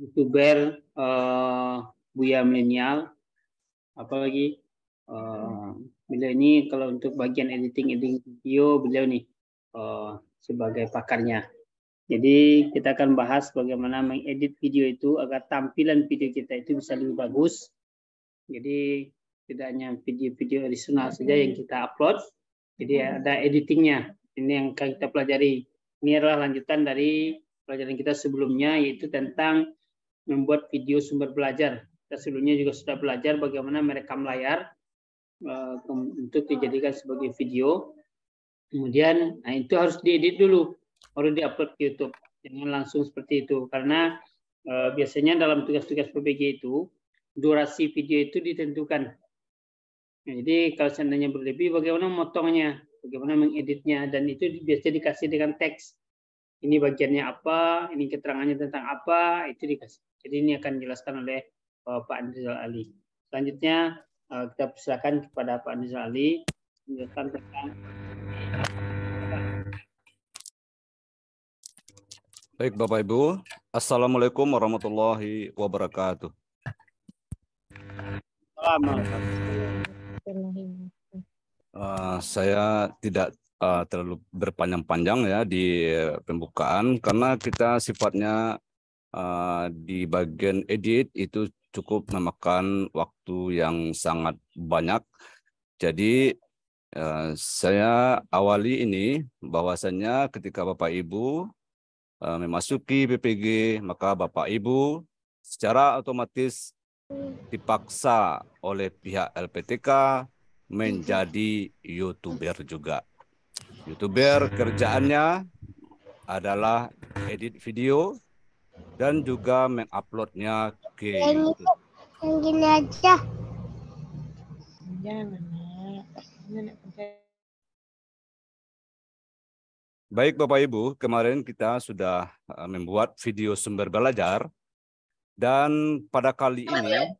youtuber uh, Buya Milenial apalagi uh, eh, beliau ini kalau untuk bagian editing editing video beliau nih uh, sebagai pakarnya jadi kita akan bahas bagaimana mengedit video itu agar tampilan video kita itu bisa lebih bagus jadi tidak hanya video-video original saja yang kita upload jadi ada editingnya ini yang akan kita pelajari ini adalah lanjutan dari pelajaran kita sebelumnya yaitu tentang membuat video sumber belajar. Kita sebelumnya juga sudah belajar bagaimana merekam layar eh, untuk dijadikan sebagai video. Kemudian nah itu harus diedit dulu baru diupload ke YouTube. Jangan langsung seperti itu karena eh, biasanya dalam tugas-tugas PBG itu durasi video itu ditentukan. Nah, jadi kalau seandainya berlebih bagaimana memotongnya, bagaimana mengeditnya dan itu biasanya dikasih dengan teks ini bagiannya apa, ini keterangannya tentang apa, itu dikasih. Jadi ini akan dijelaskan oleh uh, Pak Nizal Ali. Selanjutnya uh, kita persilakan kepada Pak Nizal Ali menjelaskan tentang Baik Bapak Ibu, Assalamualaikum warahmatullahi wabarakatuh. Uh, saya tidak uh, terlalu berpanjang-panjang ya di pembukaan karena kita sifatnya uh, di bagian edit itu cukup memakan waktu yang sangat banyak. Jadi uh, saya awali ini bahwasannya ketika Bapak Ibu uh, memasuki PPG maka Bapak Ibu secara otomatis dipaksa oleh pihak LPTK menjadi youtuber juga. Youtuber kerjaannya adalah edit video dan juga menguploadnya ke yang YouTube. Yang gini aja. Baik Bapak Ibu, kemarin kita sudah eh, membuat video sumber belajar dan pada kali ini iya.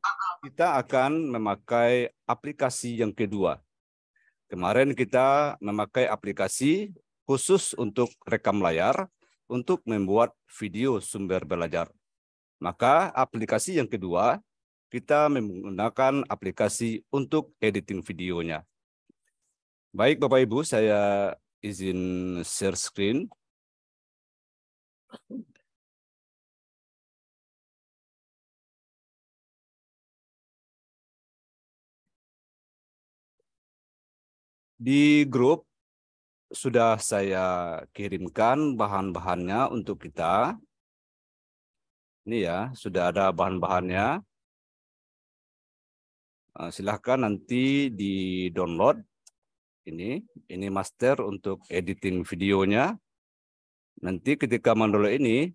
kita akan memakai aplikasi yang kedua Kemarin kita memakai aplikasi khusus untuk rekam layar untuk membuat video sumber belajar. Maka aplikasi yang kedua, kita menggunakan aplikasi untuk editing videonya. Baik Bapak Ibu, saya izin share screen. Di grup sudah saya kirimkan bahan-bahannya untuk kita. Ini ya, sudah ada bahan-bahannya. Eh, silahkan nanti di-download. Ini, ini master untuk editing videonya. Nanti ketika mendownload ini,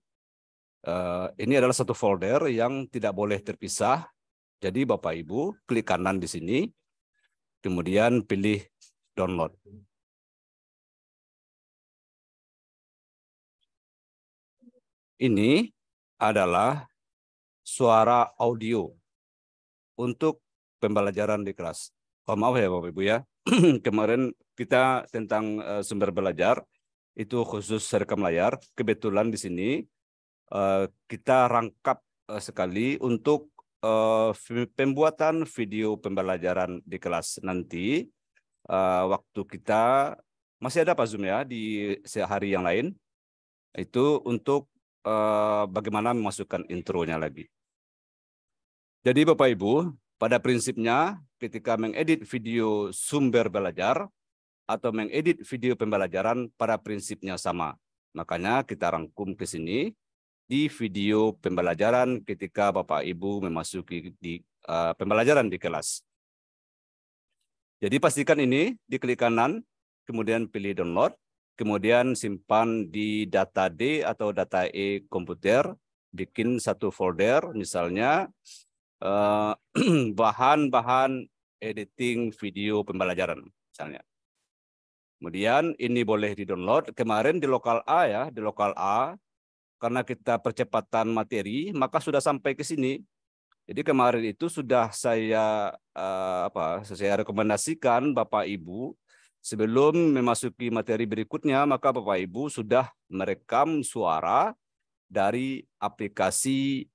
eh, ini adalah satu folder yang tidak boleh terpisah. Jadi Bapak Ibu, klik kanan di sini. Kemudian pilih download. Ini adalah suara audio untuk pembelajaran di kelas. Oh, maaf ya Bapak Ibu ya. Kemarin kita tentang uh, sumber belajar itu khusus rekam layar. Kebetulan di sini uh, kita rangkap uh, sekali untuk uh, pembuatan video pembelajaran di kelas nanti uh, waktu kita masih ada Pak Zoom ya di sehari yang lain itu untuk uh, bagaimana memasukkan intronya lagi. Jadi Bapak Ibu, pada prinsipnya ketika mengedit video sumber belajar atau mengedit video pembelajaran pada prinsipnya sama. Makanya kita rangkum ke sini di video pembelajaran ketika Bapak Ibu memasuki di uh, pembelajaran di kelas. Jadi pastikan ini di klik kanan, kemudian pilih download, kemudian simpan di data D atau data E komputer, bikin satu folder misalnya eh, bahan-bahan editing video pembelajaran misalnya. Kemudian ini boleh di-download. Kemarin di lokal A ya, di lokal A karena kita percepatan materi, maka sudah sampai ke sini jadi kemarin itu sudah saya eh, apa saya rekomendasikan Bapak Ibu sebelum memasuki materi berikutnya maka Bapak Ibu sudah merekam suara dari aplikasi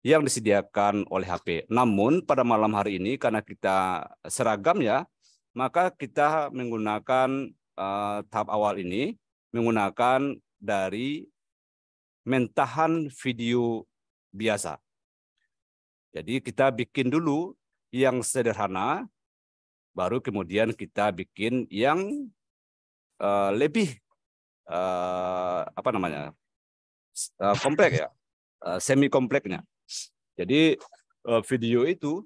yang disediakan oleh HP. Namun pada malam hari ini karena kita seragam ya, maka kita menggunakan uh, tahap awal ini menggunakan dari mentahan video biasa. Jadi kita bikin dulu yang sederhana, baru kemudian kita bikin yang uh, lebih uh, apa namanya uh, eh, kompleks ya, uh, semi kompleksnya. Jadi uh, video itu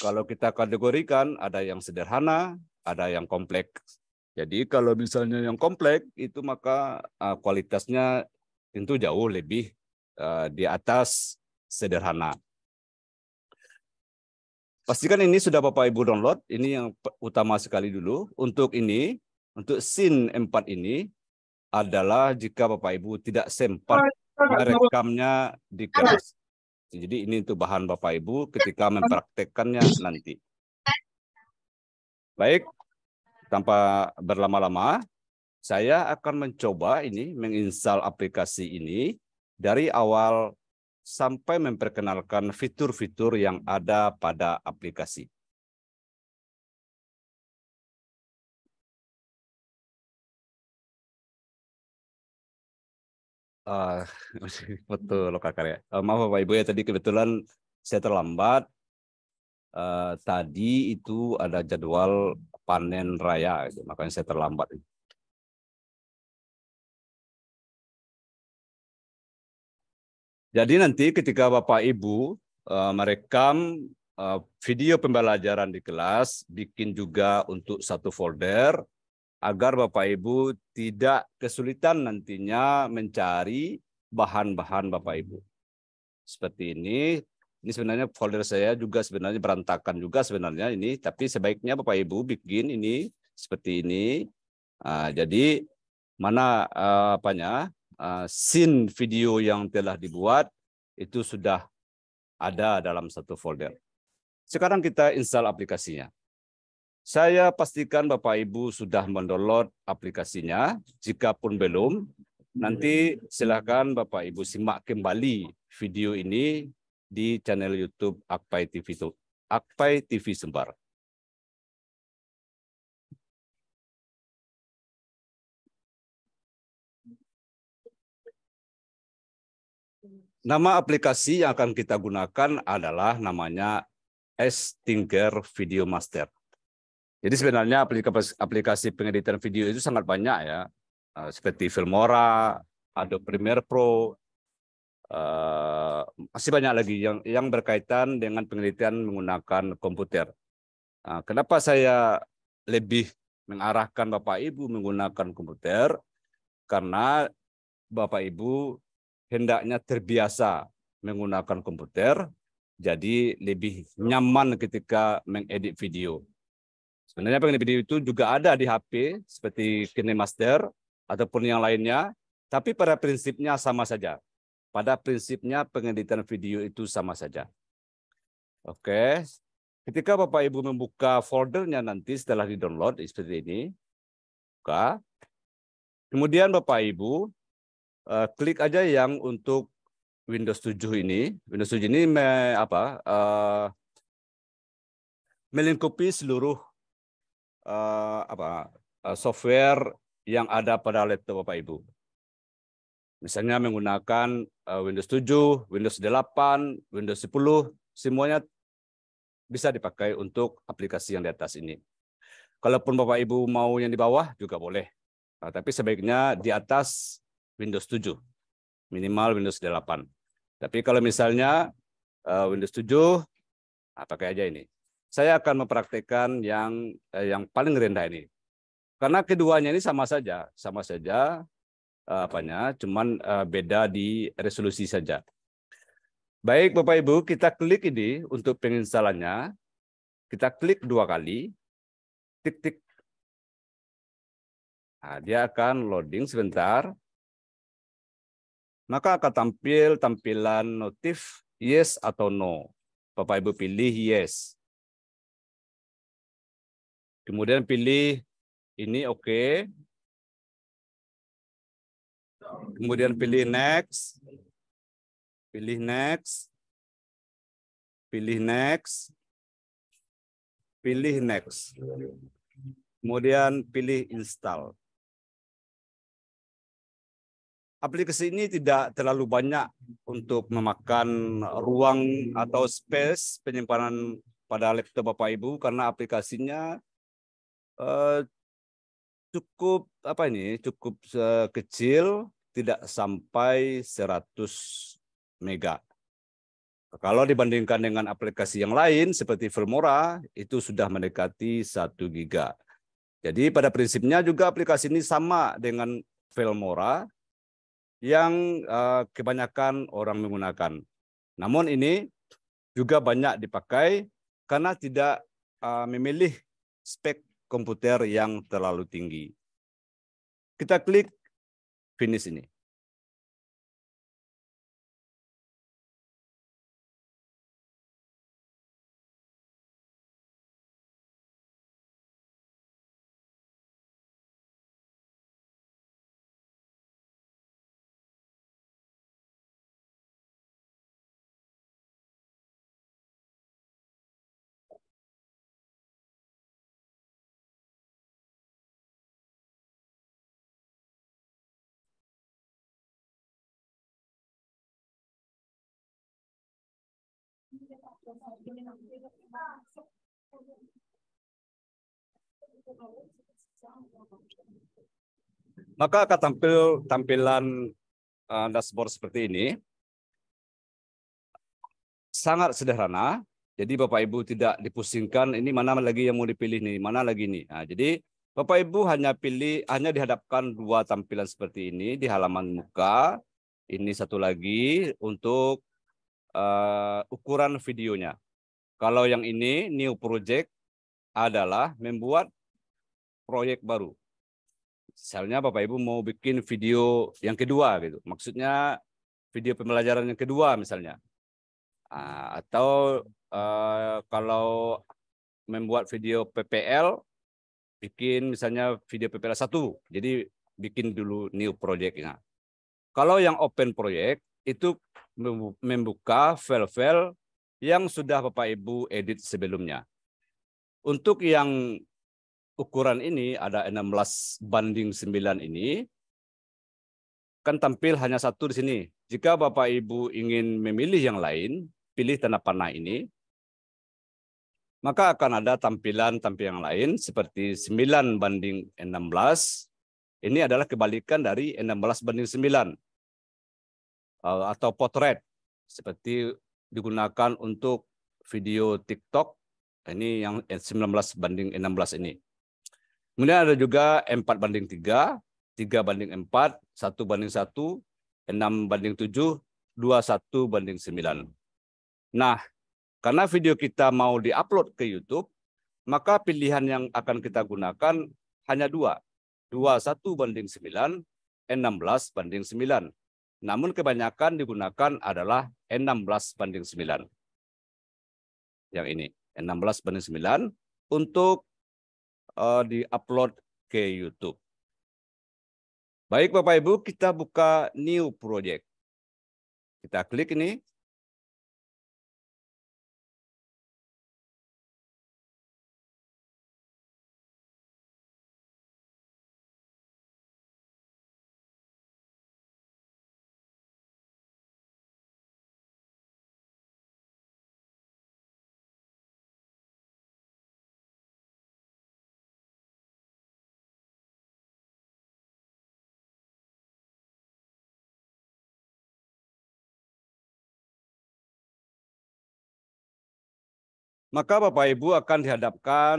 kalau kita kategorikan ada yang sederhana, ada yang kompleks. Jadi kalau misalnya yang kompleks itu maka uh, kualitasnya tentu jauh lebih uh, di atas sederhana. Pastikan ini sudah Bapak Ibu download. Ini yang utama sekali dulu. Untuk ini, untuk scene 4 ini adalah jika Bapak Ibu tidak sempat merekamnya di kelas. Jadi ini untuk bahan Bapak Ibu ketika mempraktekkannya nanti. Baik, tanpa berlama-lama, saya akan mencoba ini menginstal aplikasi ini dari awal sampai memperkenalkan fitur-fitur yang ada pada aplikasi. Uh, betul kakak Uh, eh, maaf Bapak Ibu ya tadi kebetulan saya terlambat. Uh, tadi itu ada jadwal panen raya, gitu. makanya saya terlambat. Jadi nanti ketika Bapak Ibu eh, merekam eh, video pembelajaran di kelas, bikin juga untuk satu folder agar Bapak Ibu tidak kesulitan nantinya mencari bahan-bahan Bapak Ibu. Seperti ini, ini sebenarnya folder saya juga sebenarnya berantakan juga sebenarnya ini, tapi sebaiknya Bapak Ibu bikin ini seperti ini. Nah, jadi mana uh, apanya Uh, scene video yang telah dibuat itu sudah ada dalam satu folder. Sekarang kita install aplikasinya. Saya pastikan Bapak Ibu sudah mendownload aplikasinya. Jika pun belum, nanti silakan Bapak Ibu simak kembali video ini di channel YouTube Akpai TV Akpai TV Sembar. Nama aplikasi yang akan kita gunakan adalah namanya Stinger Video Master. Jadi sebenarnya aplikasi, pengeditan video itu sangat banyak ya, eh, seperti Filmora, Adobe Premiere Pro, eh, masih banyak lagi yang yang berkaitan dengan pengeditan menggunakan komputer. Nah, kenapa saya lebih mengarahkan Bapak Ibu menggunakan komputer? Karena Bapak Ibu hendaknya terbiasa menggunakan komputer, jadi lebih nyaman ketika mengedit video. Sebenarnya pengen video itu juga ada di HP seperti KineMaster ataupun yang lainnya, tapi pada prinsipnya sama saja. Pada prinsipnya pengeditan video itu sama saja. Oke, ketika Bapak Ibu membuka foldernya nanti setelah di-download seperti ini, buka. Kemudian Bapak Ibu uh, klik aja yang untuk Windows 7 ini. Windows 7 ini me, apa? Uh, melingkupi seluruh uh, apa uh, software yang ada pada laptop Bapak Ibu. Misalnya menggunakan uh, Windows 7, Windows 8, Windows 10, semuanya bisa dipakai untuk aplikasi yang di atas ini. Kalaupun Bapak Ibu mau yang di bawah juga boleh. Nah, tapi sebaiknya di atas Windows 7. Minimal Windows 8. Tapi kalau misalnya eh, Windows 7, nah pakai aja ini. Saya akan mempraktikkan yang eh, yang paling rendah ini. Karena keduanya ini sama saja, sama saja eh, apanya, cuman eh, beda di resolusi saja. Baik Bapak Ibu, kita klik ini untuk penginstalannya. Kita klik dua kali. Tik tik. Nah, dia akan loading sebentar maka akan tampil tampilan notif yes atau no. Bapak Ibu pilih yes. Kemudian pilih ini oke. Okay. Kemudian pilih next. Pilih next. Pilih next. Pilih next. Kemudian pilih install aplikasi ini tidak terlalu banyak untuk memakan ruang atau space penyimpanan pada laptop Bapak Ibu karena aplikasinya uh, cukup apa ini cukup uh, kecil tidak sampai 100 mega. Kalau dibandingkan dengan aplikasi yang lain seperti Filmora itu sudah mendekati 1 giga. Jadi pada prinsipnya juga aplikasi ini sama dengan Filmora yang uh, kebanyakan orang menggunakan. Namun ini juga banyak dipakai karena tidak uh, memilih spek komputer yang terlalu tinggi. Kita klik finish ini. Maka akan tampil tampilan uh, dashboard seperti ini. Sangat sederhana. Jadi Bapak Ibu tidak dipusingkan ini mana lagi yang mau dipilih nih, mana lagi nih. Nah, jadi Bapak Ibu hanya pilih hanya dihadapkan dua tampilan seperti ini di halaman muka. Ini satu lagi untuk uh, ukuran videonya. Kalau yang ini new project adalah membuat proyek baru. Misalnya Bapak Ibu mau bikin video yang kedua gitu. Maksudnya video pembelajaran yang kedua misalnya. Uh, atau uh, kalau membuat video PPL bikin misalnya video PPL 1. Jadi bikin dulu new projectnya Kalau yang open project itu membuka file-file yang sudah Bapak Ibu edit sebelumnya. Untuk yang ukuran ini ada 16 banding 9 ini kan tampil hanya satu di sini. Jika Bapak Ibu ingin memilih yang lain, pilih tanda panah ini. Maka akan ada tampilan-tampilan yang lain seperti 9 banding 16. Ini adalah kebalikan dari 16 banding 9. Eh, atau potret seperti digunakan untuk video TikTok nah, ini yang 19 banding 16 ini. Kemudian ada juga 4 banding 3, 3 banding 4, 1 banding 1, 6 banding 7, 21 banding 9. Nah, karena video kita mau diupload ke YouTube, maka pilihan yang akan kita gunakan hanya dua. 21 banding 9, 16 banding 9. Namun kebanyakan digunakan adalah N16 banding 9. Yang ini, N16 banding 9 untuk uh, di-upload ke YouTube. Baik Bapak Ibu, kita buka new project. Kita klik ini, Maka Bapak Ibu akan dihadapkan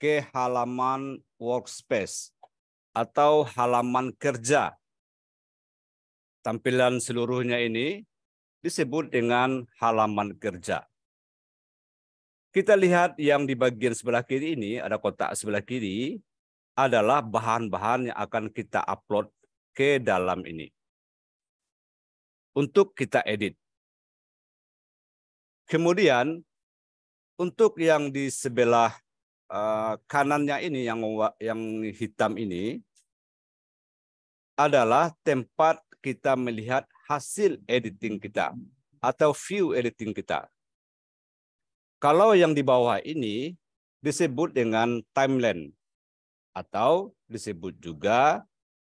ke halaman workspace atau halaman kerja. Tampilan seluruhnya ini disebut dengan halaman kerja. Kita lihat yang di bagian sebelah kiri ini, ada kotak sebelah kiri, adalah bahan-bahan yang akan kita upload ke dalam ini. Untuk kita edit. Kemudian untuk yang di sebelah uh, kanannya ini yang yang hitam ini adalah tempat kita melihat hasil editing kita atau view editing kita. Kalau yang di bawah ini disebut dengan timeline atau disebut juga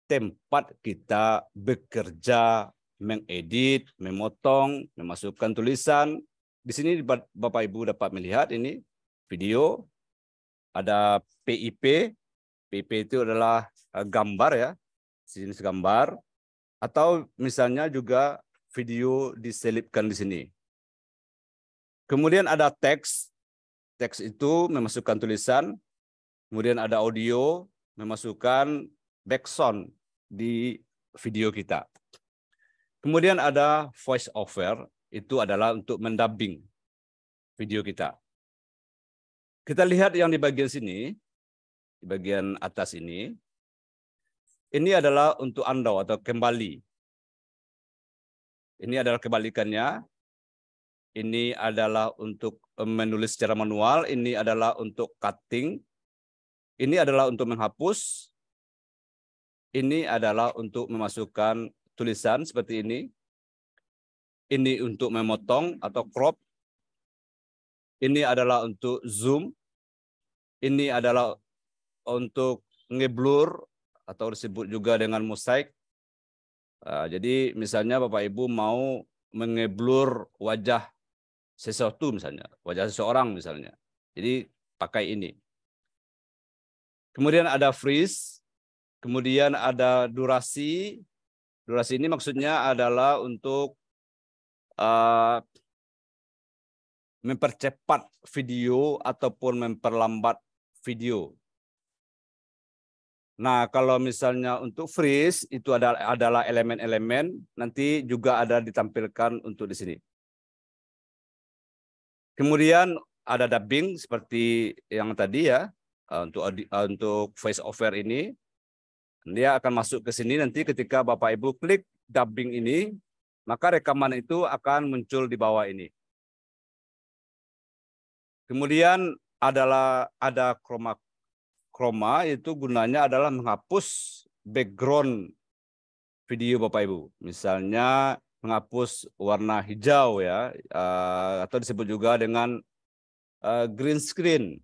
tempat kita bekerja mengedit, memotong, memasukkan tulisan, di sini Bapak Ibu dapat melihat ini video ada PIP. PIP itu adalah eh, gambar ya, jenis gambar atau misalnya juga video diselipkan di sini. Kemudian ada teks. Teks itu memasukkan tulisan. Kemudian ada audio, memasukkan background di video kita. Kemudian ada voice over itu adalah untuk mendubbing video kita. Kita lihat yang di bagian sini, di bagian atas ini. Ini adalah untuk undo atau kembali. Ini adalah kebalikannya. Ini adalah untuk menulis secara manual, ini adalah untuk cutting, ini adalah untuk menghapus, ini adalah untuk memasukkan tulisan seperti ini, ini untuk memotong atau crop, ini adalah untuk zoom, ini adalah untuk ngeblur atau disebut juga dengan mosaik. Ah, jadi misalnya Bapak Ibu mau mengeblur wajah sesuatu misalnya, wajah seseorang misalnya. Jadi pakai ini. Kemudian ada freeze, kemudian ada durasi. Durasi ini maksudnya adalah untuk Eh, mempercepat video ataupun memperlambat video. Nah, kalau misalnya untuk freeze itu adalah elemen-elemen nanti juga ada ditampilkan untuk di sini. Kemudian ada dubbing seperti yang tadi ya eh, untuk eh, untuk face over ini. Dia akan masuk ke sini nanti ketika Bapak Ibu klik dubbing ini maka rekaman itu akan muncul di bawah ini. Kemudian adalah ada chroma chroma itu gunanya adalah menghapus background video Bapak Ibu. Misalnya menghapus warna hijau ya eh, atau disebut juga dengan eh, green screen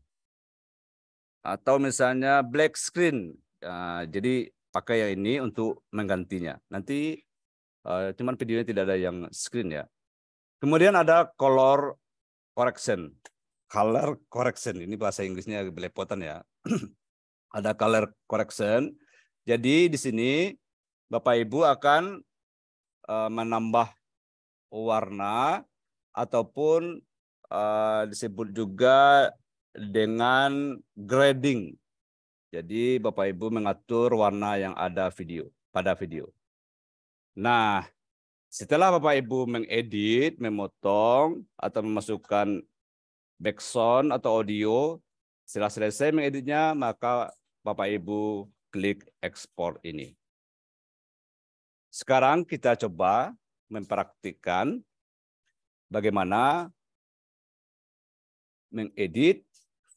atau misalnya black screen. Eh, jadi pakai yang ini untuk menggantinya. Nanti Eh, cuman videonya tidak ada yang screen ya. Kemudian ada color correction. Color correction. Ini bahasa Inggrisnya agak belepotan ya. ada color correction. Jadi di sini Bapak Ibu akan uh, menambah warna ataupun uh, disebut juga dengan grading. Jadi Bapak Ibu mengatur warna yang ada video pada video. Nah, setelah Bapak Ibu mengedit, memotong, atau memasukkan background atau audio, setelah selesai mengeditnya, maka Bapak Ibu klik export ini. Sekarang kita coba mempraktikkan bagaimana mengedit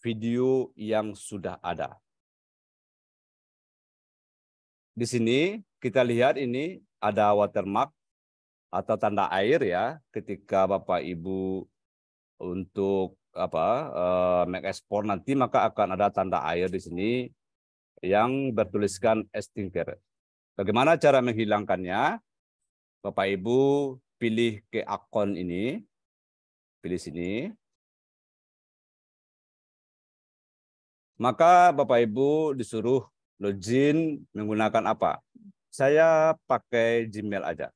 video yang sudah ada. Di sini kita lihat ini ada watermark atau tanda air ya ketika Bapak Ibu untuk apa uh, eh, export nanti maka akan ada tanda air di sini yang bertuliskan extinguisher. Bagaimana cara menghilangkannya? Bapak Ibu pilih ke akun ini. Pilih sini. Maka Bapak Ibu disuruh login menggunakan apa? Saya pakai Gmail aja.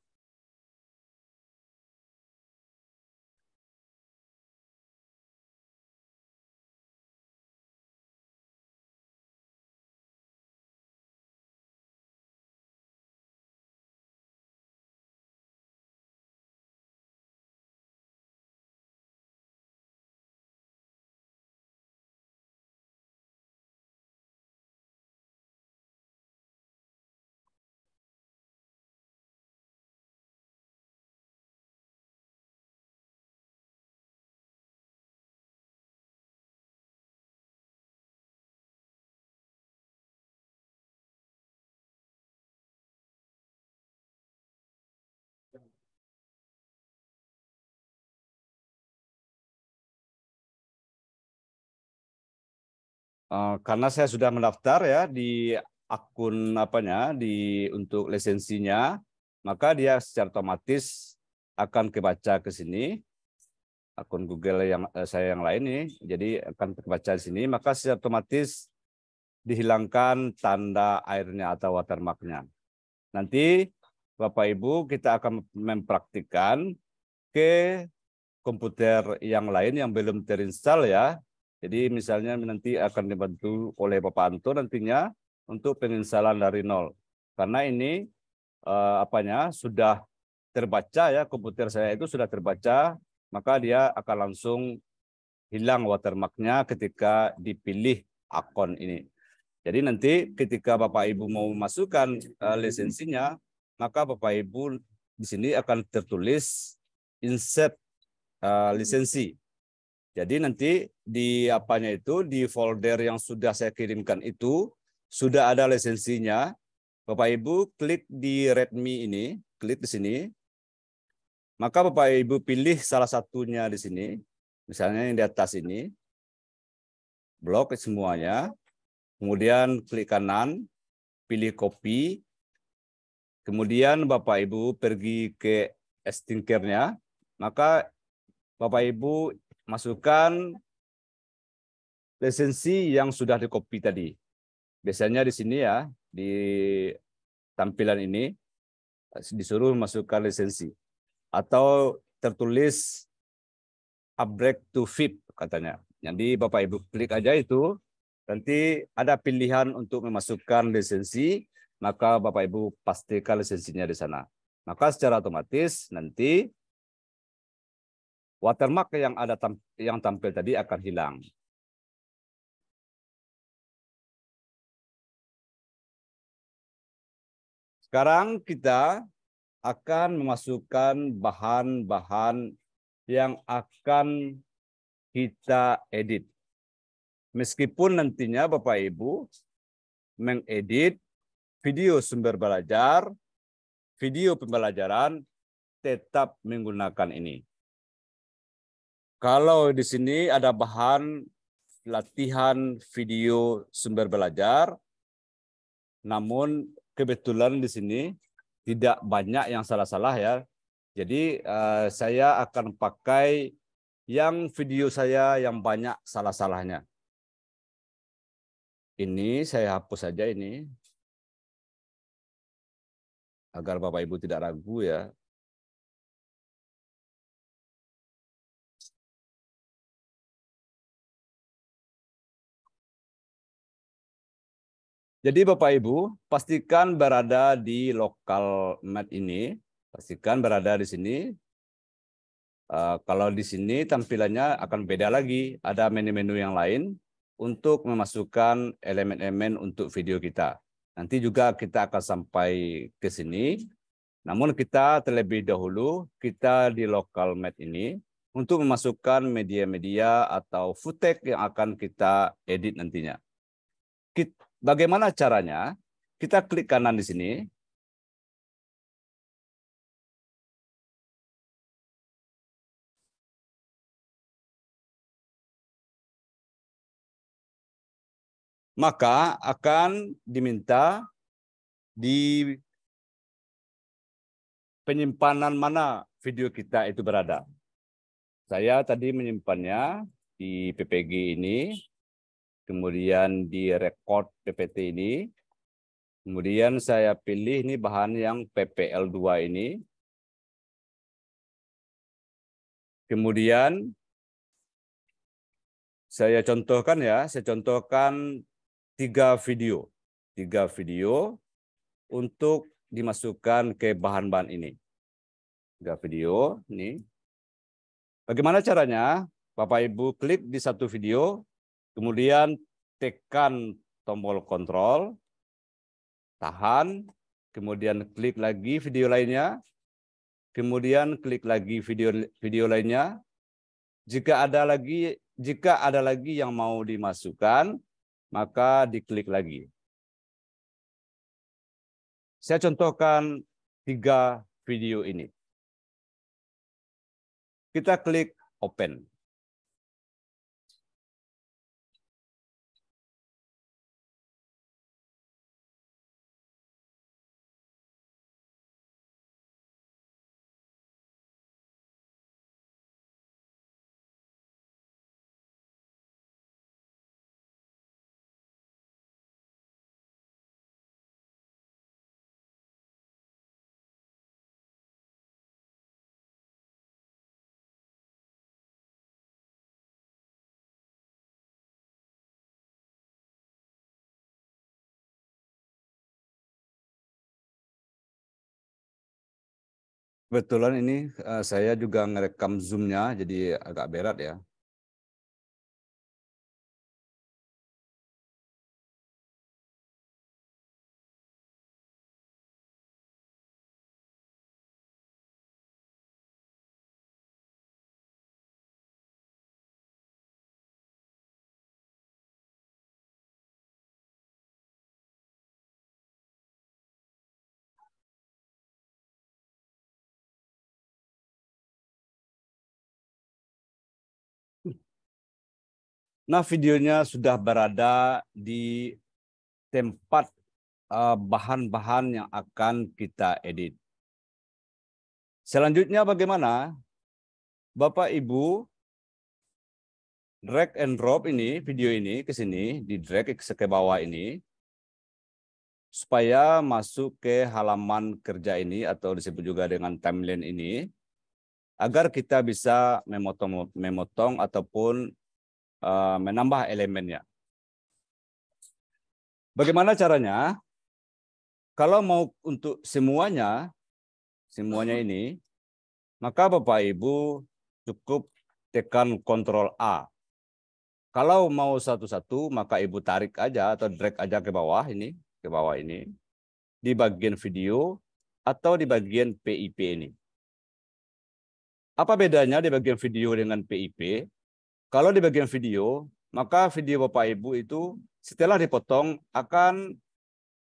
Eh, karena saya sudah mendaftar ya di akun apanya di untuk lisensinya, maka dia secara otomatis akan kebaca ke sini akun Google yang eh, saya yang lain ini, jadi akan kebaca di sini, maka secara otomatis dihilangkan tanda airnya atau watermarknya. Nanti Bapak Ibu kita akan mempraktikkan ke komputer yang lain yang belum terinstall ya, jadi misalnya nanti akan dibantu oleh Bapak Anto nantinya untuk penginstalan dari nol. Karena ini eh, apanya sudah terbaca ya komputer saya itu sudah terbaca, maka dia akan langsung hilang watermarknya ketika dipilih akun ini. Jadi nanti ketika Bapak Ibu mau masukkan eh, lisensinya, maka Bapak Ibu di sini akan tertulis insert uh, lisensi. Jadi nanti di apanya itu di folder yang sudah saya kirimkan itu sudah ada lisensinya. Bapak Ibu klik di Redmi ini, klik di sini. Maka Bapak Ibu pilih salah satunya di sini. Misalnya yang di atas ini. Blok semuanya. Kemudian klik kanan, pilih copy. Kemudian Bapak Ibu pergi ke stinkernya. Maka Bapak Ibu masukkan lisensi yang sudah di copy tadi. Biasanya di sini ya, di tampilan ini eh, disuruh masukkan lisensi atau tertulis upgrade to VIP katanya. Jadi Bapak Ibu klik aja itu, nanti ada pilihan untuk memasukkan lisensi, maka Bapak Ibu pastikan lisensinya di sana. Maka secara otomatis nanti watermark yang ada yang tampil tadi akan hilang. Sekarang kita akan memasukkan bahan-bahan yang akan kita edit. Meskipun nantinya Bapak Ibu mengedit video sumber belajar, video pembelajaran, tetap menggunakan ini. Kalau di sini ada bahan latihan video sumber belajar, namun kebetulan di sini tidak banyak yang salah-salah ya. Jadi uh, saya akan pakai yang video saya yang banyak salah-salahnya. Ini saya hapus saja ini. Agar Bapak Ibu tidak ragu ya. Jadi Bapak Ibu, pastikan berada di lokal mat ini. Pastikan berada di sini. Uh, kalau di sini tampilannya akan beda lagi. Ada menu-menu yang lain untuk memasukkan elemen-elemen untuk video kita. Nanti juga kita akan sampai ke sini. Namun kita terlebih dahulu, kita di lokal mat ini untuk memasukkan media-media atau footage yang akan kita edit nantinya. Kita Bagaimana caranya? Kita klik kanan di sini. Maka akan diminta di penyimpanan mana video kita itu berada. Saya tadi menyimpannya di PPG ini kemudian direkod PPT ini. Kemudian saya pilih ini bahan yang PPL2 ini. Kemudian saya contohkan ya, saya contohkan tiga video. Tiga video untuk dimasukkan ke bahan-bahan ini. Tiga video ini. Bagaimana caranya? Bapak Ibu klik di satu video, Kemudian tekan tombol kontrol, tahan, kemudian klik lagi video lainnya, kemudian klik lagi video video lainnya. Jika ada lagi jika ada lagi yang mau dimasukkan, maka diklik lagi. Saya contohkan tiga video ini. Kita klik open. Kebetulan ini uh, saya juga ngerekam Zoom-nya, jadi agak berat ya. Nah, videonya sudah berada di tempat eh, bahan-bahan yang akan kita edit. Selanjutnya bagaimana? Bapak Ibu drag and drop ini, video ini ke sini, di drag ke bawah ini supaya masuk ke halaman kerja ini atau disebut juga dengan timeline ini agar kita bisa memotong memotong ataupun Eh, menambah elemennya. Bagaimana caranya? Kalau mau untuk semuanya, semuanya hmm. ini, maka Bapak Ibu cukup tekan kontrol A. Kalau mau satu-satu, maka Ibu tarik aja atau drag aja ke bawah ini, ke bawah ini, di bagian video atau di bagian PIP ini. Apa bedanya di bagian video dengan PIP? Kalau di bagian video, maka video Bapak Ibu itu setelah dipotong akan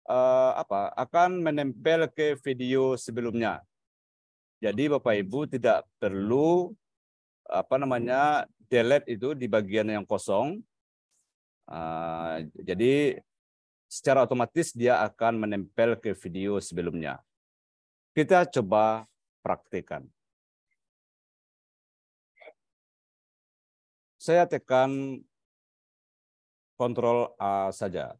uh, apa? Akan menempel ke video sebelumnya. Jadi Bapak Ibu tidak perlu apa namanya delete itu di bagian yang kosong. Uh, jadi secara otomatis dia akan menempel ke video sebelumnya. Kita coba praktekkan. saya tekan kontrol A saja.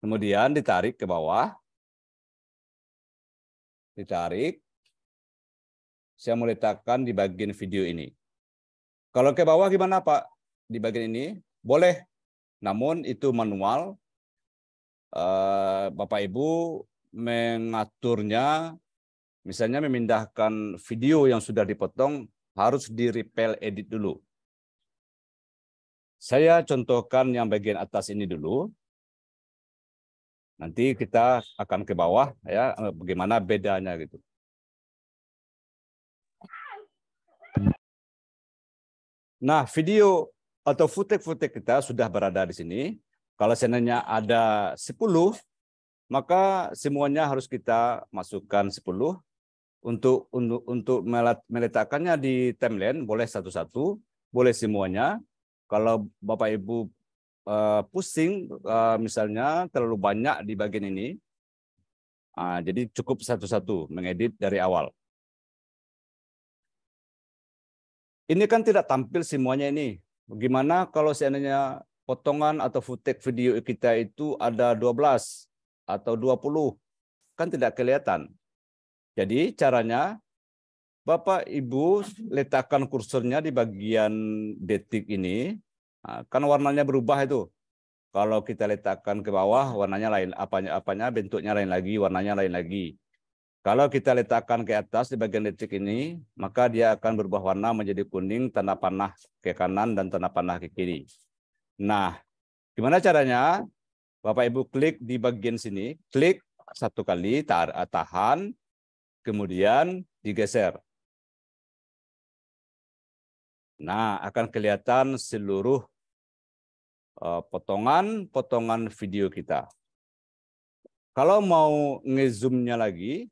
Kemudian ditarik ke bawah. Ditarik. Saya mau letakkan di bagian video ini. Kalau ke bawah gimana Pak? Di bagian ini? Boleh. Namun itu manual. Eh, Bapak Ibu mengaturnya misalnya memindahkan video yang sudah dipotong harus di repel edit dulu. Saya contohkan yang bagian atas ini dulu. Nanti kita akan ke bawah ya bagaimana bedanya gitu. Nah, video atau footage-footage kita sudah berada di sini. Kalau seandainya ada 10, maka semuanya harus kita masukkan 10 untuk untuk untuk meletakkannya di timeline boleh satu-satu, boleh semuanya. Kalau Bapak Ibu uh, pusing uh, misalnya terlalu banyak di bagian ini, uh, jadi cukup satu-satu mengedit dari awal. Ini kan tidak tampil semuanya ini. Bagaimana kalau seandainya potongan atau footage video kita itu ada 12 atau 20? Kan tidak kelihatan jadi caranya Bapak Ibu letakkan kursornya di bagian detik ini. Nah, kan warnanya berubah itu. Kalau kita letakkan ke bawah warnanya lain, apanya apanya bentuknya lain lagi, warnanya lain lagi. Kalau kita letakkan ke atas di bagian detik ini, maka dia akan berubah warna menjadi kuning tanda panah ke kanan dan tanda panah ke kiri. Nah, gimana caranya? Bapak Ibu klik di bagian sini, klik satu kali, tahan, kemudian digeser. Nah, akan kelihatan seluruh potongan-potongan eh, video kita. Kalau mau ngezoomnya lagi,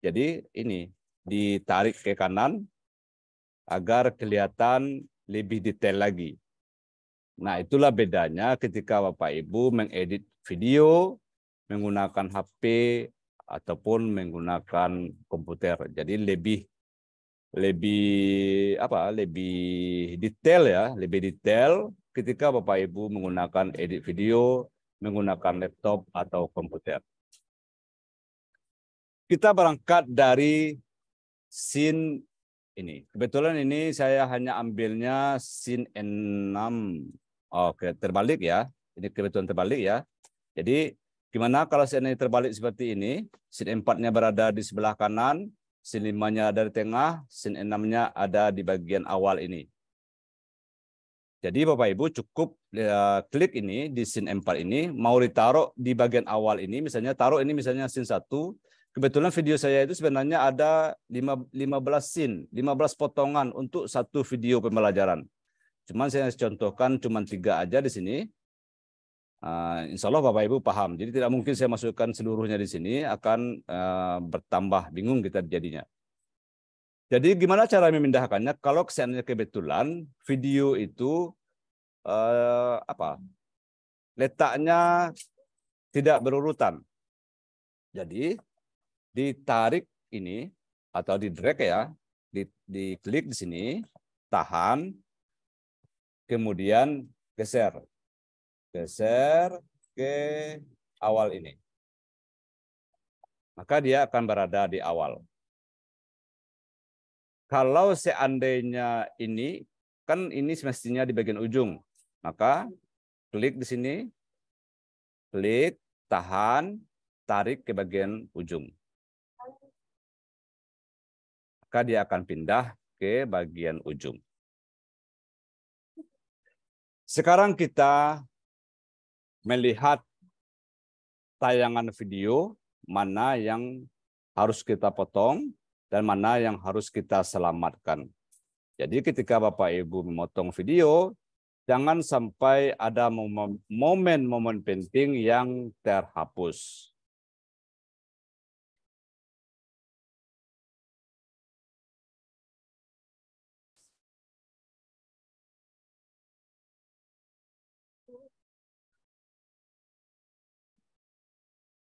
jadi ini ditarik ke kanan agar kelihatan lebih detail lagi. Nah, itulah bedanya ketika Bapak Ibu mengedit video menggunakan HP ataupun menggunakan komputer. Jadi lebih lebih apa lebih detail ya lebih detail ketika bapak ibu menggunakan edit video menggunakan laptop atau komputer kita berangkat dari scene ini kebetulan ini saya hanya ambilnya scene 6 oke terbalik ya ini kebetulan terbalik ya jadi Gimana kalau sin ini terbalik seperti ini? Sin empatnya berada di sebelah kanan, sin 5 ada di tengah, sin enamnya ada di bagian awal ini. Jadi Bapak Ibu cukup ya, klik ini di sin empat ini, mau ditaruh di bagian awal ini, misalnya taruh ini misalnya sin satu. Kebetulan video saya itu sebenarnya ada 15 sin, 15 potongan untuk satu video pembelajaran. Cuman saya contohkan cuma tiga aja di sini. Uh, insya Allah Bapak Ibu paham. Jadi tidak mungkin saya masukkan seluruhnya di sini akan uh, bertambah bingung kita jadinya. Jadi gimana cara memindahkannya? Kalau seandainya kebetulan video itu uh, apa letaknya tidak berurutan, jadi ditarik ini atau di drag ya, di, klik di sini, tahan, kemudian geser geser ke awal ini. Maka dia akan berada di awal. Kalau seandainya ini, kan ini semestinya di bagian ujung. Maka klik di sini, klik, tahan, tarik ke bagian ujung. Maka dia akan pindah ke bagian ujung. Sekarang kita melihat tayangan video mana yang harus kita potong dan mana yang harus kita selamatkan. Jadi ketika Bapak Ibu memotong video, jangan sampai ada momen-momen penting yang terhapus.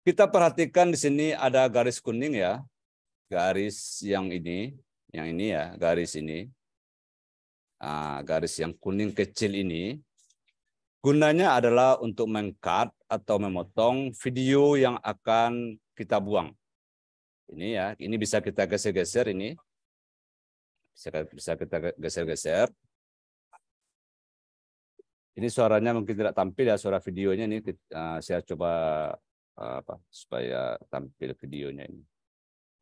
Kita perhatikan di sini ada garis kuning ya. Garis yang ini, yang ini ya, garis ini. Nah, garis yang kuning kecil ini. Gunanya adalah untuk mengkat atau memotong video yang akan kita buang. Ini ya, ini bisa kita geser-geser ini. Bisa, kita geser-geser. Ini suaranya mungkin tidak tampil ya, suara videonya ini. Ah, saya coba Eh, apa supaya tampil videonya ini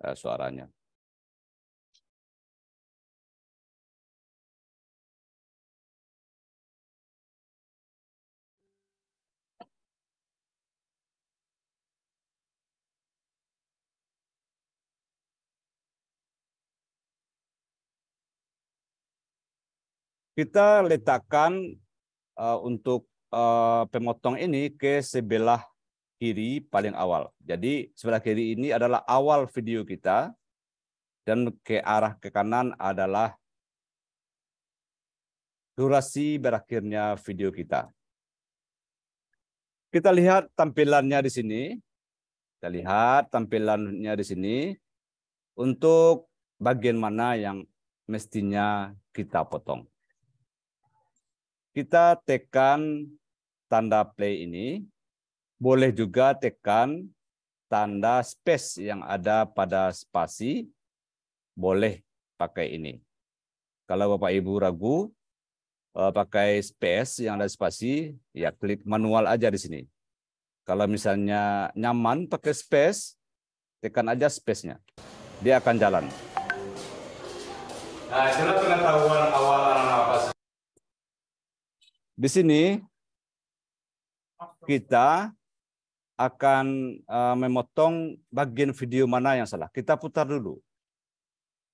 eh, suaranya kita letakkan uh, untuk uh, pemotong ini ke sebelah kiri paling awal. Jadi sebelah kiri ini adalah awal video kita dan ke arah ke kanan adalah durasi berakhirnya video kita. Kita lihat tampilannya di sini. Kita lihat tampilannya di sini untuk bagian mana yang mestinya kita potong. Kita tekan tanda play ini boleh juga tekan tanda space yang ada pada spasi. Boleh pakai ini. Kalau Bapak Ibu ragu eh, pakai space yang ada spasi, ya klik manual aja di sini. Kalau misalnya nyaman pakai space, tekan aja space-nya. Dia akan jalan. Nah, itulah pengetahuan awal anak Di sini kita akan uh, memotong bagian video mana yang salah. Kita putar dulu.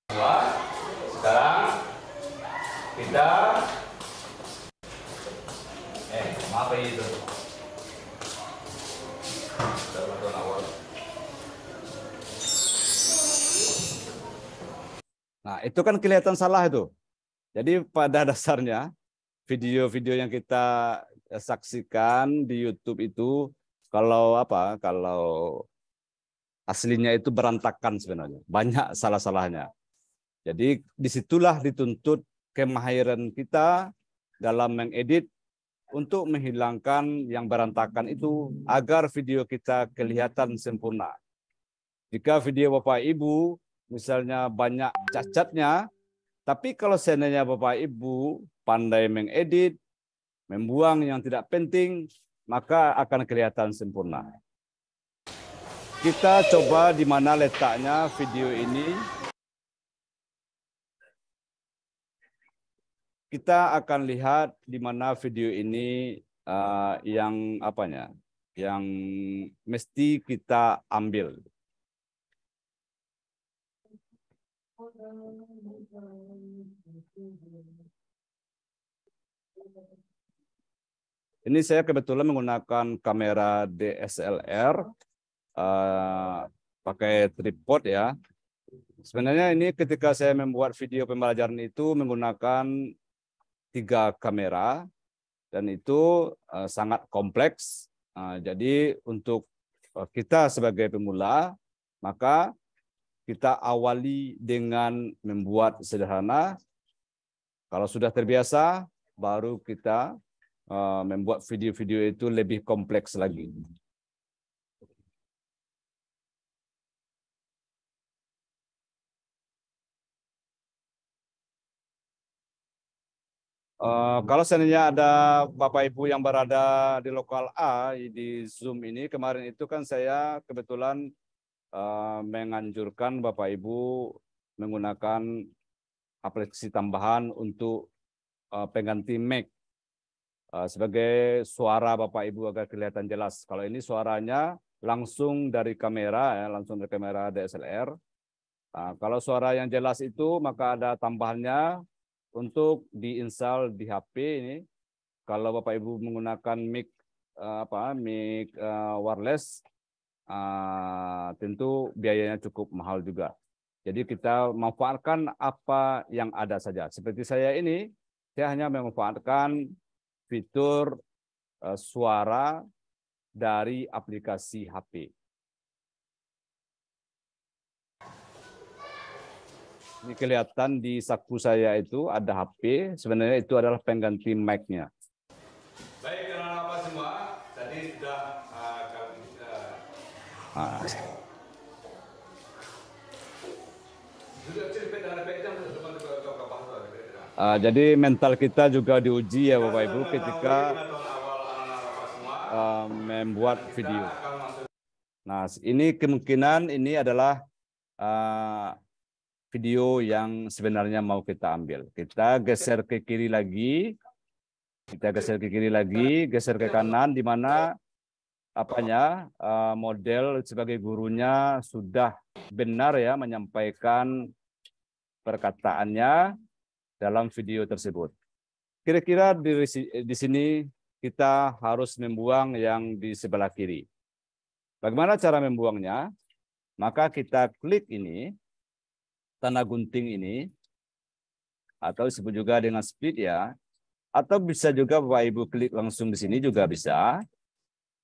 Sekarang kita eh maaf ya, itu. Nah, itu kan kelihatan salah itu. Jadi pada dasarnya video-video yang kita eh, saksikan di YouTube itu kalau apa kalau aslinya itu berantakan sebenarnya banyak salah-salahnya jadi disitulah dituntut kemahiran kita dalam mengedit untuk menghilangkan yang berantakan itu agar video kita kelihatan sempurna. Jika video Bapak Ibu misalnya banyak cacatnya, tapi kalau seandainya Bapak Ibu pandai mengedit, membuang yang tidak penting, maka akan kelihatan sempurna. Kita coba di mana letaknya video ini. Kita akan lihat di mana video ini uh, yang apanya, yang mesti kita ambil. Thank you. Ini saya kebetulan menggunakan kamera DSLR uh, eh, pakai tripod ya. Sebenarnya ini ketika saya membuat video pembelajaran itu menggunakan tiga kamera dan itu uh, sangat kompleks. Uh, jadi untuk kita sebagai pemula maka kita awali dengan membuat sederhana. Kalau sudah terbiasa, baru kita uh, membuat video-video itu lebih kompleks lagi. Uh, kalau seandainya ada Bapak Ibu yang berada di lokal A di Zoom ini, kemarin itu kan saya kebetulan uh, menganjurkan Bapak Ibu menggunakan aplikasi tambahan untuk uh, pengganti Mac Eh, sebagai suara Bapak Ibu agar kelihatan jelas. Kalau ini suaranya langsung dari kamera, ya, langsung dari kamera DSLR. Nah, kalau suara yang jelas itu maka ada tambahannya untuk diinstal di HP ini. Kalau Bapak Ibu menggunakan mic eh, apa mic eh, wireless tentu biayanya cukup mahal juga. Jadi kita manfaatkan apa yang ada saja. Seperti saya ini, saya hanya memanfaatkan fitur eh, suara dari aplikasi HP. Ini kelihatan di saku saya itu ada HP, sebenarnya itu adalah pengganti mic-nya. Baik, kenapa semua? Tadi sudah uh, kami uh... Ah. Uh, jadi mental kita juga diuji ya Bapak Ibu ketika uh, membuat video. Nah ini kemungkinan ini adalah uh, video yang sebenarnya mau kita ambil. Kita geser ke kiri lagi, kita geser ke kiri lagi, geser ke kanan di mana apanya uh, model sebagai gurunya sudah benar ya menyampaikan perkataannya dalam video tersebut. Kira-kira di, di sini kita harus membuang yang di sebelah kiri. Bagaimana cara membuangnya? Maka kita klik ini, tanda gunting ini, atau disebut juga dengan speed ya, atau bisa juga Bapak Ibu klik langsung di sini juga bisa,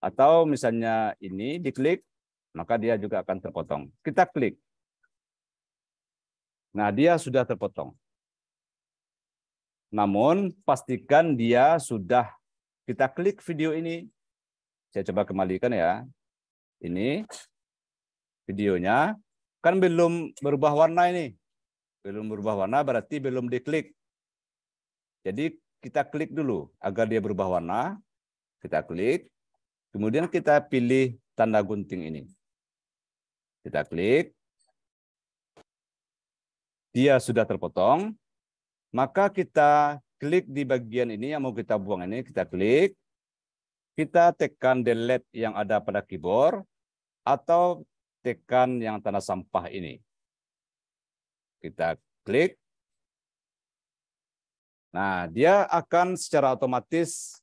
atau misalnya ini diklik, maka dia juga akan terpotong. Kita klik. Nah, dia sudah terpotong. Namun pastikan dia sudah kita klik video ini. Saya coba kembalikan ya. Ini videonya kan belum berubah warna ini. Belum berubah warna berarti belum diklik. Jadi kita klik dulu agar dia berubah warna. Kita klik. Kemudian kita pilih tanda gunting ini. Kita klik. Dia sudah terpotong. Maka kita klik di bagian ini yang mau kita buang ini, kita klik. Kita tekan delete yang ada pada keyboard atau tekan yang tanda sampah ini. Kita klik. Nah, dia akan secara otomatis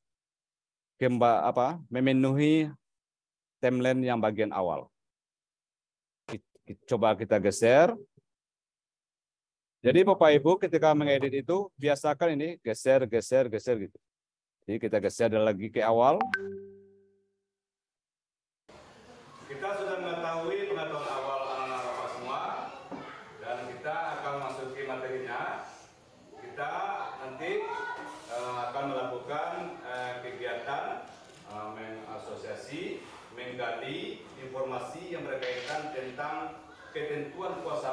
kemba, apa, memenuhi timeline yang bagian awal. Coba kita geser. Jadi Bapak Ibu ketika mengedit itu biasakan ini geser, geser, geser gitu. Jadi kita geser dan lagi ke awal. Kita sudah mengetahui pengetahuan awal anak-anak Bapak semua dan kita akan masuki materinya. Kita nanti uh, akan melakukan uh, kegiatan uh, eh, mengasosiasi, menggali informasi yang berkaitan tentang ketentuan kuasa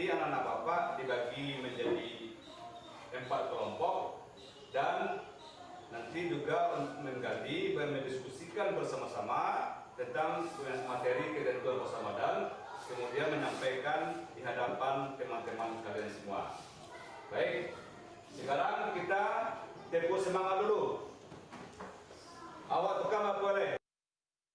nanti anak-anak bapak dibagi menjadi empat kelompok dan nanti juga menggali dan mendiskusikan bersama-sama tentang materi ketentuan puasa Ramadan kemudian menyampaikan di hadapan teman-teman kalian semua baik sekarang kita tempo semangat dulu awak tukang apa boleh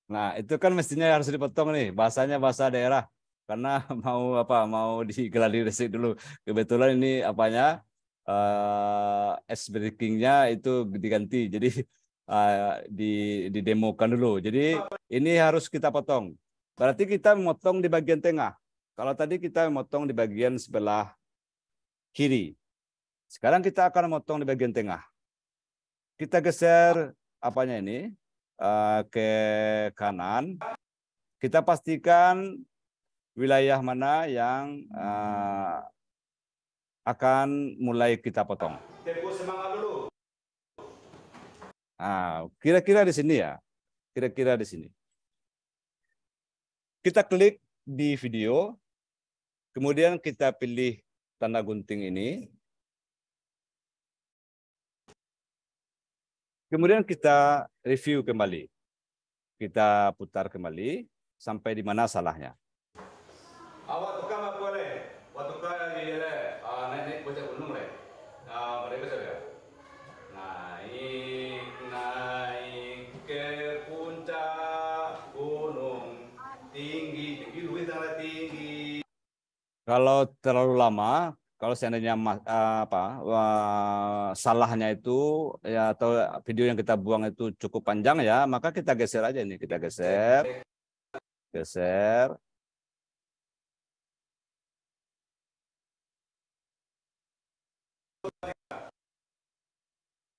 nah itu kan mestinya harus dipotong nih bahasanya bahasa daerah karena mau apa mau digelar digladiresik dulu kebetulan ini apanya uh, es breakingnya itu diganti jadi uh, di didemokan dulu jadi ini harus kita potong berarti kita memotong di bagian tengah kalau tadi kita memotong di bagian sebelah kiri sekarang kita akan memotong di bagian tengah kita geser apanya ini uh, ke kanan kita pastikan wilayah mana yang uh, akan mulai kita potong. Ah, kira-kira di sini ya, kira-kira di sini. Kita klik di video, kemudian kita pilih tanda gunting ini. Kemudian kita review kembali. Kita putar kembali sampai di mana salahnya. Kalau terlalu lama, kalau seandainya eh, apa eh, salahnya itu ya atau video yang kita buang itu cukup panjang ya, maka kita geser aja ini, kita geser. Geser.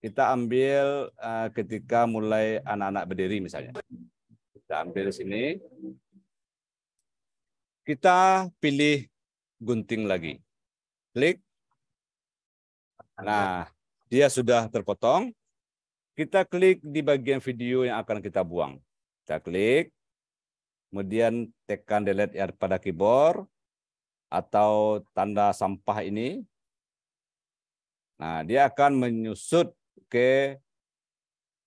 Kita ambil uh, ketika mulai anak-anak berdiri misalnya. Kita ambil sini. Kita pilih gunting lagi. Klik. Nah, dia sudah terpotong. Kita klik di bagian video yang akan kita buang. Kita klik. Kemudian tekan delete pada keyboard atau tanda sampah ini. Nah, dia akan menyusut ke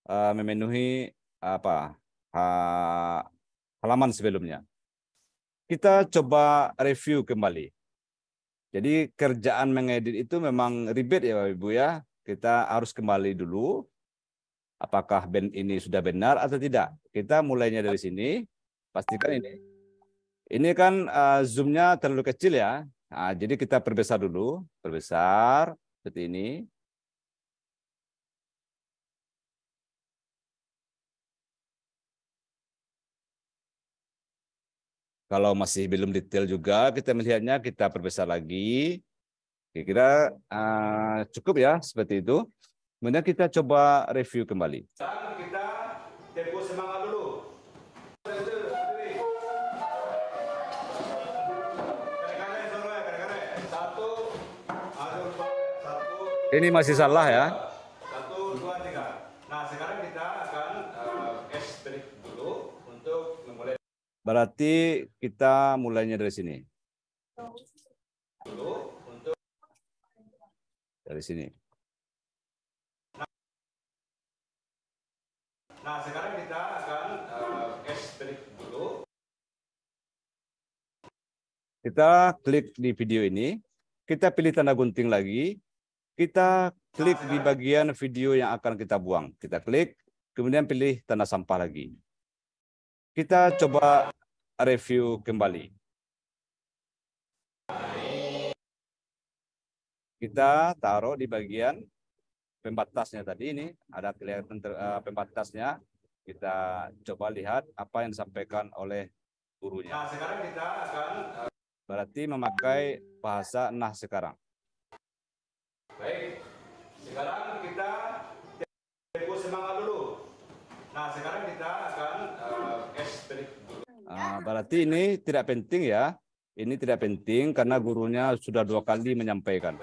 uh, memenuhi apa uh, halaman sebelumnya. Kita coba review kembali. Jadi kerjaan mengedit itu memang ribet ya Bapak Ibu ya. Kita harus kembali dulu apakah band ini sudah benar atau tidak. Kita mulainya dari sini. Pastikan ini. Ini kan uh, zoomnya terlalu kecil ya. Nah, jadi kita perbesar dulu, perbesar seperti ini. Kalau masih belum detail juga kita melihatnya, kita perbesar lagi. Kira-kira uh, cukup ya seperti itu. Kemudian kita coba review kembali. kita tempo semangat dulu. Ini masih salah ya. Berarti kita mulainya dari sini. Dari sini. Nah, sekarang kita akan uh, dulu. Kita klik di video ini, kita pilih tanda gunting lagi, kita klik di nah, bagian video yang akan kita buang. Kita klik, kemudian pilih tanda sampah lagi. Kita coba review kembali. Kita taruh di bagian pembatasnya tadi ini, ada kelihatan eh, pembatasnya. Kita coba lihat apa yang disampaikan oleh gurunya. Nah, sekarang kita akan eh, berarti memakai bahasa nah sekarang. Baik. Sekarang kita tempo semangat dulu. Nah, sekarang kita Nah, berarti ini tidak penting ya. Ini tidak penting karena gurunya sudah dua kali menyampaikan.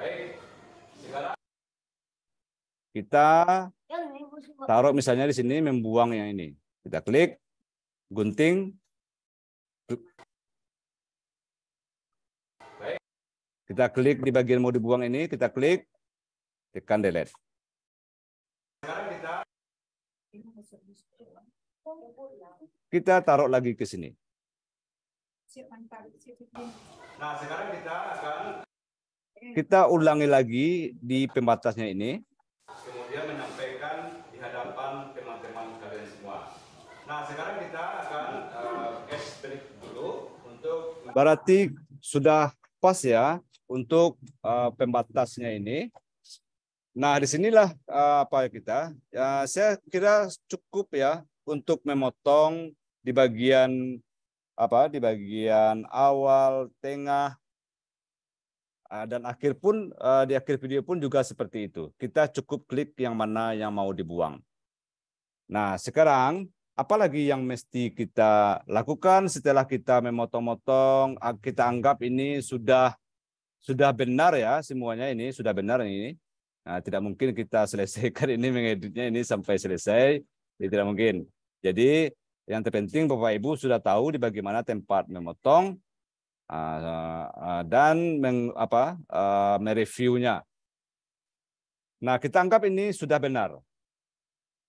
Kita taruh misalnya di sini membuang yang ini. Kita klik, gunting. Kita klik di bagian mau dibuang ini, kita klik, tekan delete. Sekarang kita kita taruh lagi ke sini. Nah, sekarang kita akan kita ulangi lagi di pembatasnya ini. Kemudian menyampaikan di hadapan teman-teman kalian semua. Nah, sekarang kita akan uh, eh, break dulu untuk Berarti sudah pas ya untuk uh, pembatasnya ini. Nah, disinilah uh, apa ya kita. Ya, saya kira cukup ya untuk memotong di bagian apa di bagian awal, tengah ah, dan akhir pun ah, di akhir video pun juga seperti itu. Kita cukup klik yang mana yang mau dibuang. Nah, sekarang apalagi yang mesti kita lakukan setelah kita memotong-motong, ah, kita anggap ini sudah sudah benar ya semuanya ini sudah benar ini. Nah, tidak mungkin kita selesaikan ini mengeditnya ini sampai selesai. Ini tidak mungkin. Jadi yang terpenting Bapak Ibu sudah tahu di bagaimana tempat memotong ah, ah, dan meng, apa ah, mereviewnya. Nah, kita anggap ini sudah benar.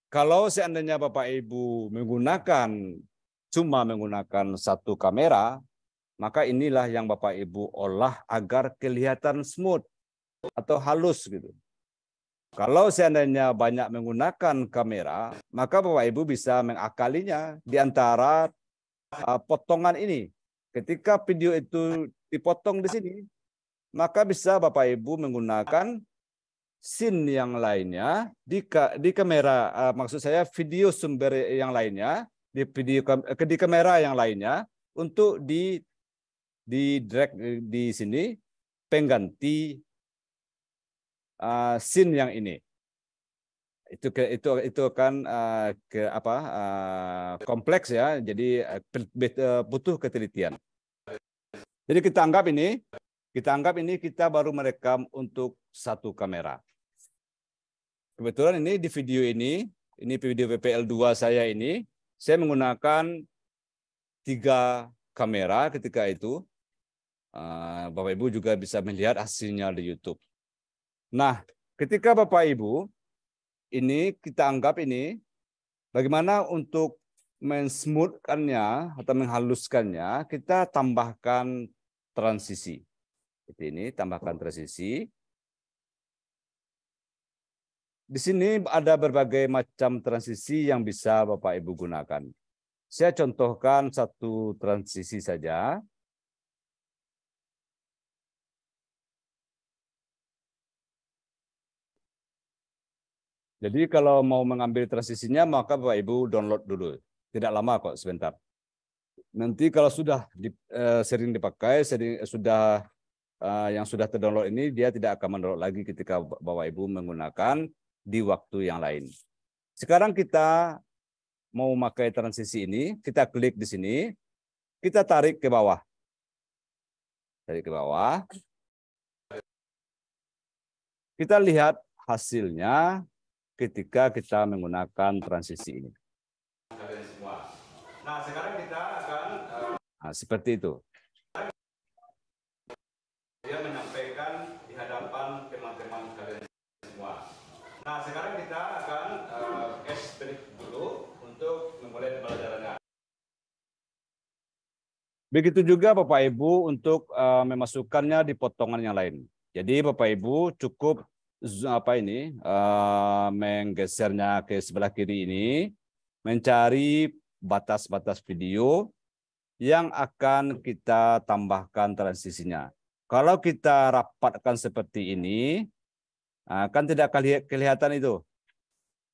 Kalau seandainya Bapak Ibu menggunakan cuma menggunakan satu kamera, maka inilah yang Bapak Ibu olah agar kelihatan smooth atau halus gitu. Kalau seandainya banyak menggunakan kamera, maka Bapak Ibu bisa mengakalinya di antara uh, potongan ini. Ketika video itu dipotong di sini, maka bisa Bapak Ibu menggunakan scene yang lainnya di ka, di kamera uh, maksud saya video sumber yang lainnya di video eh, di kamera yang lainnya untuk di di drag di sini pengganti uh, eh, sin yang ini itu ke itu itu kan uh, ke apa uh, kompleks ya jadi uh, butuh ketelitian jadi kita anggap ini kita anggap ini kita baru merekam untuk satu kamera kebetulan ini di video ini ini video PPL 2 saya ini saya menggunakan tiga kamera ketika itu uh, Bapak Ibu juga bisa melihat hasilnya di YouTube Nah, ketika Bapak Ibu ini kita anggap ini bagaimana untuk mensmoothkannya atau menghaluskannya, kita tambahkan transisi. Seperti ini, tambahkan transisi. Di sini ada berbagai macam transisi yang bisa Bapak Ibu gunakan. Saya contohkan satu transisi saja. Jadi kalau mau mengambil transisinya maka Bapak Ibu download dulu. Tidak lama kok sebentar. Nanti kalau sudah di, uh, sering dipakai, sering, eh, sudah uh, yang sudah terdownload ini dia tidak akan mendownload lagi ketika Bapak Ibu menggunakan di waktu yang lain. Sekarang kita mau memakai transisi ini, kita klik di sini, kita tarik ke bawah. Tarik ke bawah. Kita lihat hasilnya ketika kita menggunakan transisi ini. Nah, sekarang kita akan eh, nah, seperti itu. Dia menyampaikan di hadapan teman-teman kalian semua. Nah, sekarang kita akan uh, eh, case dulu untuk memulai pembelajarannya. Begitu juga Bapak Ibu untuk uh, memasukkannya di potongan yang lain. Jadi Bapak Ibu cukup apa ini uh, menggesernya ke sebelah kiri ini mencari batas-batas video yang akan kita tambahkan transisinya. Kalau kita rapatkan seperti ini, uh, kan tidak kelihatan itu.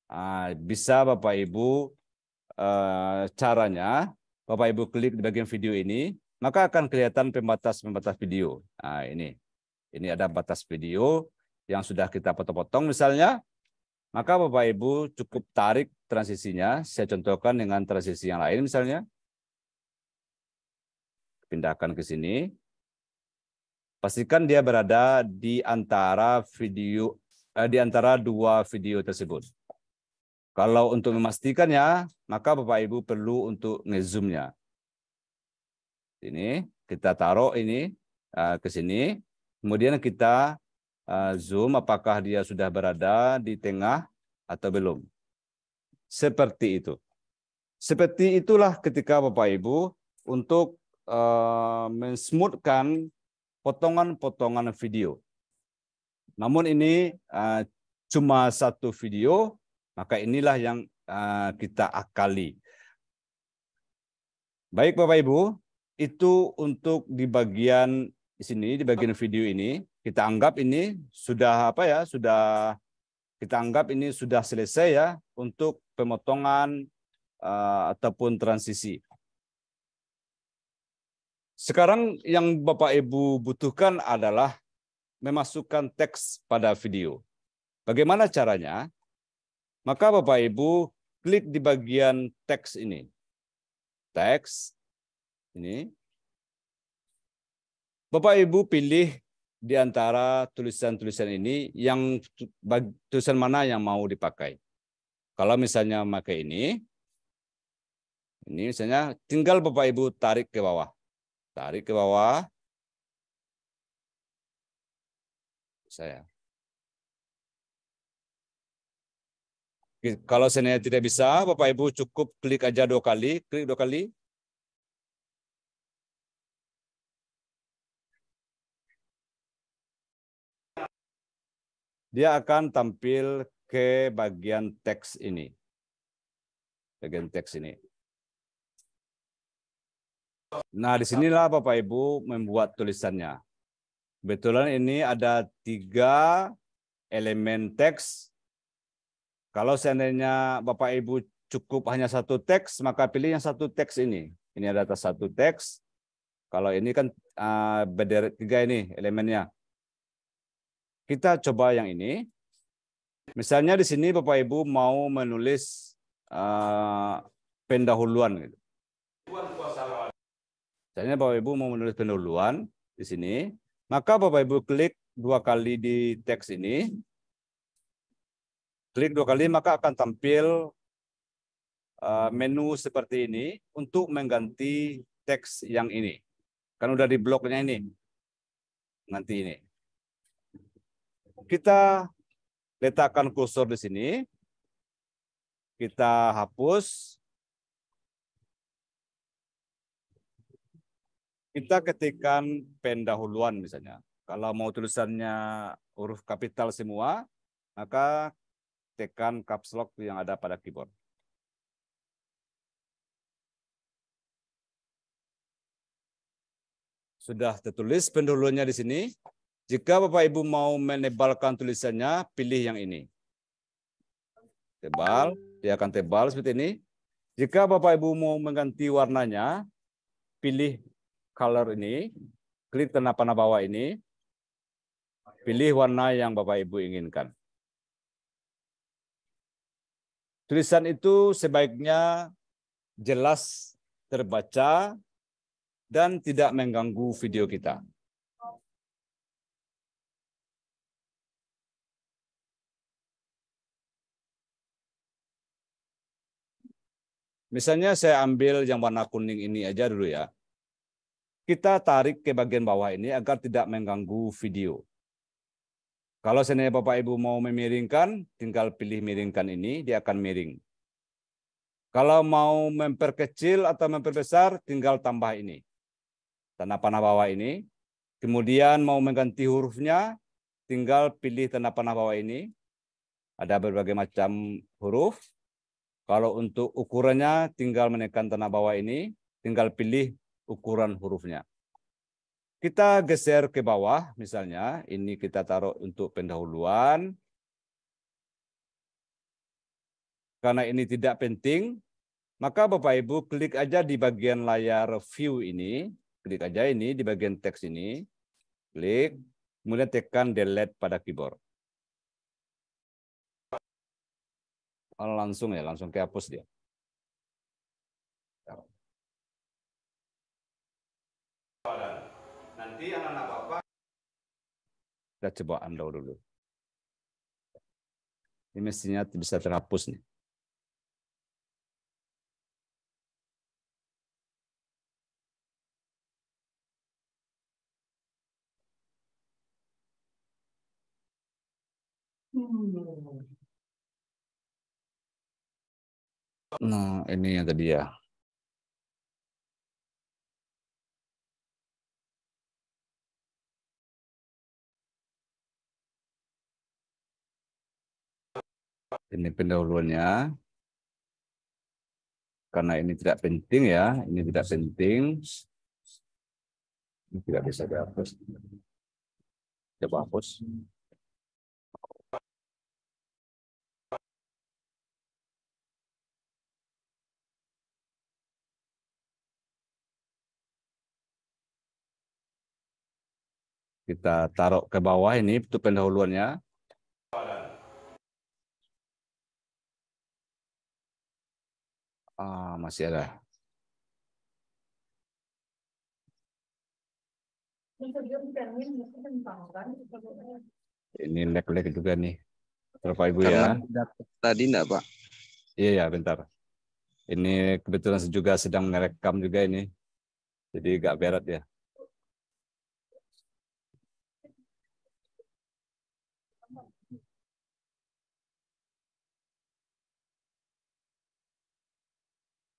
Ah, bisa Bapak Ibu eh, caranya, Bapak Ibu klik di bagian video ini, maka akan kelihatan pembatas-pembatas video. Nah, ini. Ini ada batas video yang sudah kita potong-potong misalnya, maka Bapak Ibu cukup tarik transisinya. Saya contohkan dengan transisi yang lain misalnya. Pindahkan ke sini. Pastikan dia berada di antara video eh, di antara dua video tersebut. Kalau untuk memastikannya, maka Bapak Ibu perlu untuk ngezoomnya. Ini kita taruh ini eh, ke sini. Kemudian kita Ah, Zoom apakah dia sudah berada di tengah atau belum. Seperti itu. Seperti itulah ketika Bapak Ibu untuk uh, mensmoothkan potongan-potongan video. Namun ini ah, cuma satu video, maka inilah yang kita akali. Baik Bapak Ibu, itu untuk di bagian di sini, di bagian video ini kita anggap ini sudah apa ya sudah kita anggap ini sudah selesai ya untuk pemotongan uh, ataupun transisi. Sekarang yang Bapak Ibu butuhkan adalah memasukkan teks pada video. Bagaimana caranya? Maka Bapak Ibu klik di bagian teks ini. Teks ini. Bapak Ibu pilih di antara tulisan-tulisan ini yang tulisan mana yang mau dipakai. Kalau misalnya pakai ini, ini misalnya tinggal Bapak Ibu tarik ke bawah. Tarik ke bawah. Saya. Kalau saya tidak bisa, Bapak Ibu cukup klik aja dua kali, klik dua kali, dia akan tampil ke bagian teks ini. Bagian teks ini. Nah, disinilah Bapak Ibu membuat tulisannya. Kebetulan ini ada tiga elemen teks. Kalau seandainya Bapak Ibu cukup hanya satu teks, maka pilih yang satu teks ini. Ini ada satu teks. Kalau ini kan uh, beda tiga ini elemennya. Kita coba yang ini. Misalnya di sini Bapak Ibu mau menulis uh, eh, pendahuluan gitu. Misalnya Bapak Ibu mau menulis pendahuluan di sini, maka Bapak Ibu klik dua kali di teks ini. Klik dua kali maka akan tampil eh, menu seperti ini untuk mengganti teks yang ini. Kan udah di bloknya ini. Ganti ini. Kita letakkan kursor di sini. Kita hapus. Kita ketikkan pendahuluan misalnya. Kalau mau tulisannya huruf kapital semua, maka tekan caps lock yang ada pada keyboard. Sudah tertulis pendahulunya di sini. Jika Bapak Ibu mau menebalkan tulisannya, pilih yang ini. Tebal, dia akan tebal seperti ini. Jika Bapak Ibu mau mengganti warnanya, pilih color ini, klik tanda panah bawah ini, pilih warna yang Bapak Ibu inginkan. Tulisan itu sebaiknya jelas terbaca dan tidak mengganggu video kita. Misalnya saya ambil yang warna kuning ini aja dulu ya. Kita tarik ke bagian bawah ini agar tidak mengganggu video. Kalau seandainya Bapak Ibu mau memiringkan, tinggal pilih miringkan ini, dia akan miring. Kalau mau memperkecil atau memperbesar, tinggal tambah ini. Tanda panah bawah ini. Kemudian mau mengganti hurufnya, tinggal pilih tanda panah bawah ini. Ada berbagai macam huruf. Kalau untuk ukurannya tinggal menekan tanda bawah ini, tinggal pilih ukuran hurufnya. Kita geser ke bawah misalnya, ini kita taruh untuk pendahuluan. Karena ini tidak penting, maka Bapak Ibu klik aja di bagian layar view ini, klik aja ini di bagian teks ini, klik, kemudian tekan delete pada keyboard. Oh, langsung ya, langsung kehapus dia. Ya. Nanti anak-anak bapak kita coba unload dulu. Ini mestinya bisa terhapus nih. Nah, ini yang tadi ya. Ini pendahuluannya. Karena ini tidak penting ya, ini tidak penting. Ini tidak bisa dihapus. Coba hapus. kita taruh ke bawah ini itu pendahuluannya. Ah, masih ada. Ini lek lag juga nih. Bapak Ibu ya. Tadi enggak Pak? Iya, ya, bentar. Ini kebetulan juga sedang merekam juga ini. Jadi enggak berat ya.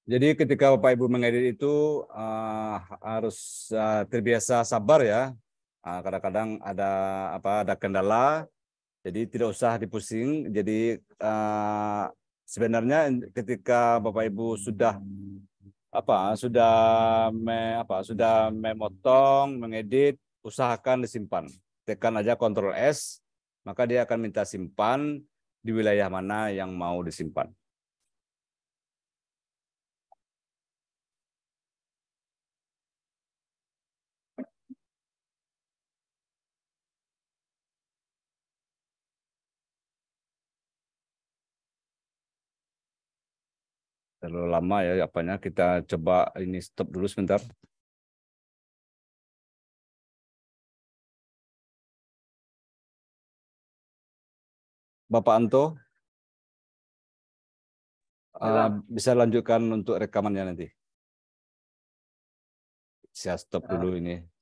Jadi ketika Bapak Ibu mengedit itu uh, harus uh, terbiasa sabar ya. Ah, kadang-kadang uh, ada apa ada kendala, jadi tidak usah dipusing. Jadi uh, sebenarnya ketika Bapak Ibu sudah apa sudah me, apa sudah memotong, mengedit, usahakan disimpan. Tekan aja Ctrl S, maka dia akan minta simpan di wilayah mana yang mau disimpan. terlalu lama ya apanya kita coba ini stop dulu sebentar Bapak Anto uh, bisa lanjutkan untuk rekamannya nanti saya stop ah. dulu ini